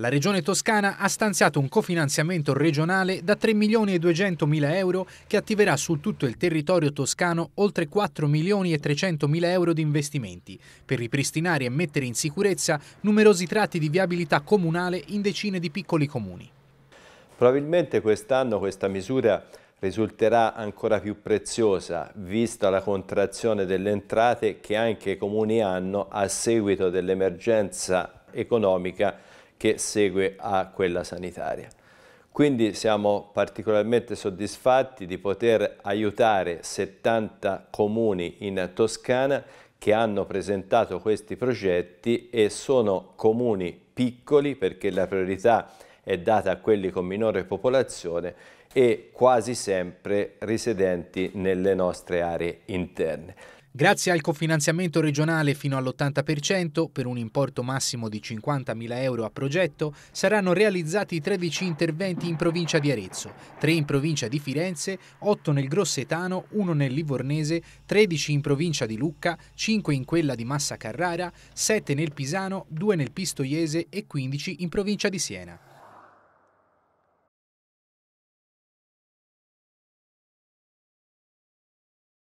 La Regione Toscana ha stanziato un cofinanziamento regionale da 3 milioni e 200 mila euro che attiverà su tutto il territorio toscano oltre 4 milioni e 300 mila euro di investimenti per ripristinare e mettere in sicurezza numerosi tratti di viabilità comunale in decine di piccoli comuni. Probabilmente quest'anno questa misura risulterà ancora più preziosa vista la contrazione delle entrate che anche i comuni hanno a seguito dell'emergenza economica che segue a quella sanitaria. Quindi siamo particolarmente soddisfatti di poter aiutare 70 comuni in Toscana che hanno presentato questi progetti e sono comuni piccoli perché la priorità è data a quelli con minore popolazione e quasi sempre risidenti nelle nostre aree interne. Grazie al cofinanziamento regionale fino all'80%, per un importo massimo di 50.000 euro a progetto, saranno realizzati 13 interventi in provincia di Arezzo, 3 in provincia di Firenze, 8 nel Grossetano, 1 nel Livornese, 13 in provincia di Lucca, 5 in quella di Massa Carrara, 7 nel Pisano, 2 nel Pistoiese e 15 in provincia di Siena.